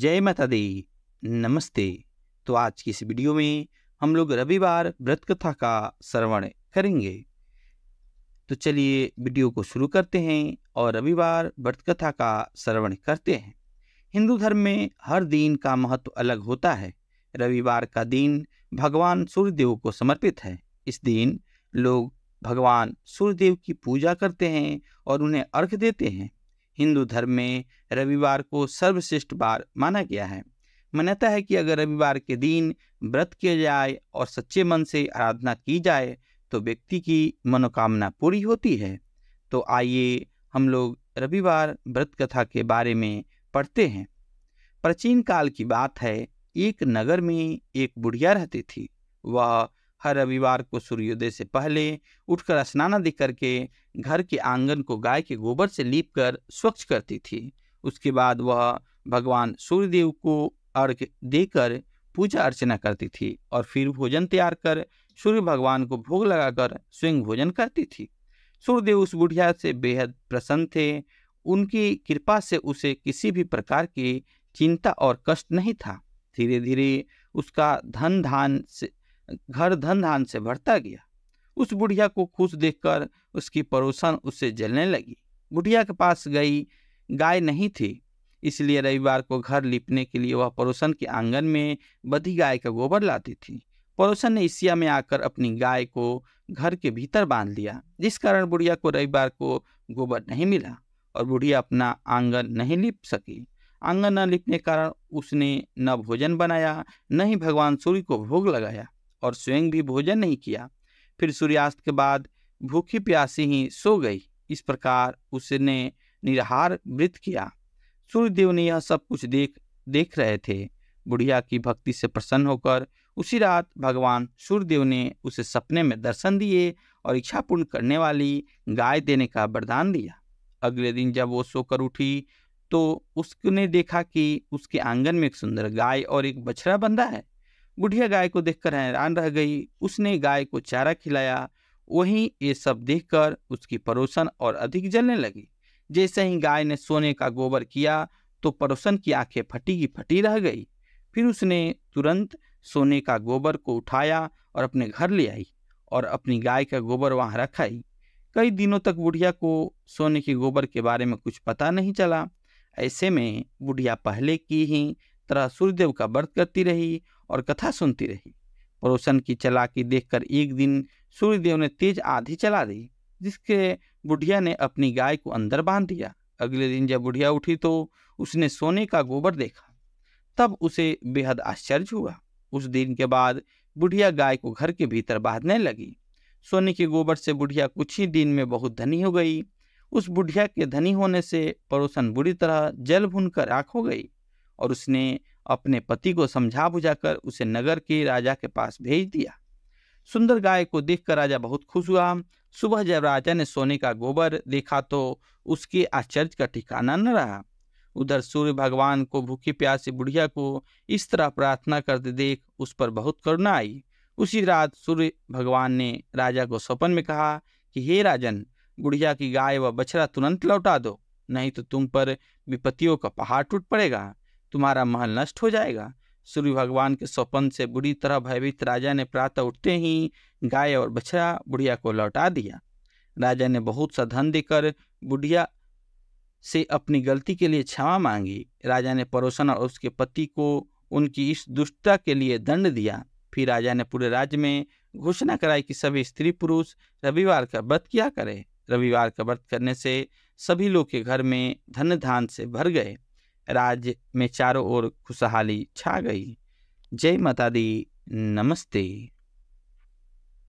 जय माता दी नमस्ते तो आज की इस वीडियो में हम लोग रविवार व्रत कथा का श्रवण करेंगे तो चलिए वीडियो को शुरू करते हैं और रविवार व्रत कथा का श्रवण करते हैं हिंदू धर्म में हर दिन का महत्व अलग होता है रविवार का दिन भगवान सूर्यदेव को समर्पित है इस दिन लोग भगवान सूर्यदेव की पूजा करते हैं और उन्हें अर्घ देते हैं हिंदू धर्म में रविवार को सर्वश्रेष्ठ बार माना गया है मान्यता है कि अगर रविवार के दिन व्रत किया जाए और सच्चे मन से आराधना की जाए तो व्यक्ति की मनोकामना पूरी होती है तो आइए हम लोग रविवार व्रत कथा के बारे में पढ़ते हैं प्राचीन काल की बात है एक नगर में एक बुढ़िया रहती थी वह हर रविवार को सूर्योदय से पहले उठकर आदि करके घर के आंगन को गाय के गोबर से लीप कर स्वच्छ करती थी उसके बाद वह भगवान सूर्यदेव को अर्घ देकर पूजा अर्चना करती थी और फिर भोजन तैयार कर सूर्य भगवान को भोग लगाकर स्वयं भोजन करती थी सूर्यदेव उस बुढ़िया से बेहद प्रसन्न थे उनकी कृपा से उसे किसी भी प्रकार की चिंता और कष्ट नहीं था धीरे धीरे उसका धन धान से घर धन धान से भरता गया उस बुढ़िया को खुश देखकर उसकी पड़ोसन उससे जलने लगी बुढ़िया के पास गई गाय नहीं थी इसलिए रविवार को घर लिपने के लिए वह पड़ोसन के आंगन में बधी गाय का गोबर लाती थी पड़ोसन ने इसिया में आकर अपनी गाय को घर के भीतर बांध लिया जिस कारण बुढ़िया को रविवार को गोबर नहीं मिला और बुढ़िया अपना आंगन नहीं लिप सकी आंगन न लिपने के कारण उसने न भोजन बनाया न ही भगवान सूर्य को भोग लगाया और स्वयं भी भोजन नहीं किया फिर सूर्यास्त के बाद भूखी प्यासी ही सो गई इस प्रकार उसने निराहार व्रत किया सूर्यदेव ने यह सब कुछ देख देख रहे थे बुढ़िया की भक्ति से प्रसन्न होकर उसी रात भगवान सूर्यदेव ने उसे सपने में दर्शन दिए और इच्छा पूर्ण करने वाली गाय देने का वरदान दिया अगले दिन जब वो सोकर उठी तो उसने देखा कि उसके आंगन में एक सुंदर गाय और एक बछड़ा बंधा है बुढ़िया गाय को देखकर हैरान रह गई उसने गाय को चारा खिलाया वहीं ये सब देखकर उसकी परोसन और अधिक जलने लगी जैसे ही गाय ने सोने का गोबर किया तो परोसन की आंखें फटी की फटी रह गई फिर उसने तुरंत सोने का गोबर को उठाया और अपने घर ले आई और अपनी गाय का गोबर वहाँ रखाई कई दिनों तक बुढ़िया को सोने के गोबर के बारे में कुछ पता नहीं चला ऐसे में बुढ़िया पहले की ही तरह सूर्यदेव का व्रत करती रही और कथा सुनती रही पड़ोसन की चलाकी देखकर एक दिन सूर्यदेव ने तेज आधी चला दी जिसके बुढ़िया ने अपनी गाय को अंदर बांध दिया अगले दिन जब बुढ़िया उठी तो उसने सोने का गोबर देखा तब उसे बेहद आश्चर्य हुआ उस दिन के बाद बुढ़िया गाय को घर के भीतर बांधने लगी सोने के गोबर से बुढ़िया कुछ ही दिन में बहुत धनी हो गई उस बुढ़िया के धनी होने से पड़ोसन बुरी तरह जल भून कर राख हो गई और उसने अपने पति को समझा बुझाकर उसे नगर के राजा के पास भेज दिया सुंदर गाय को देखकर राजा बहुत खुश हुआ सुबह जब राजा ने सोने का गोबर देखा तो उसके आश्चर्य का ठिकाना न रहा उधर सूर्य भगवान को भूखी प्यासी बुढ़िया को इस तरह प्रार्थना करते देख उस पर बहुत करुणा आई उसी रात सूर्य भगवान ने राजा को स्वपन में कहा कि हे राजन बुढ़िया की गाय व बछड़ा तुरंत लौटा दो नहीं तो तुम पर विपत्तियों का पहाड़ टूट पड़ेगा तुम्हारा महल नष्ट हो जाएगा सूर्य भगवान के स्वपन से बुरी तरह भयभीत राजा ने प्रातः उठते ही गाय और बछड़ा बुढ़िया को लौटा दिया राजा ने बहुत सा धन देकर बुढ़िया से अपनी गलती के लिए क्षमा मांगी राजा ने पड़ोसन और उसके पति को उनकी इस दुष्टता के लिए दंड दिया फिर राजा ने पूरे राज्य में घोषणा कराई कि सभी स्त्री पुरुष रविवार का व्रत किया करें रविवार का व्रत करने से सभी लोग के घर में धन धान से भर गए राज्य में चारों ओर खुशहाली छा गई जय माता दी नमस्ते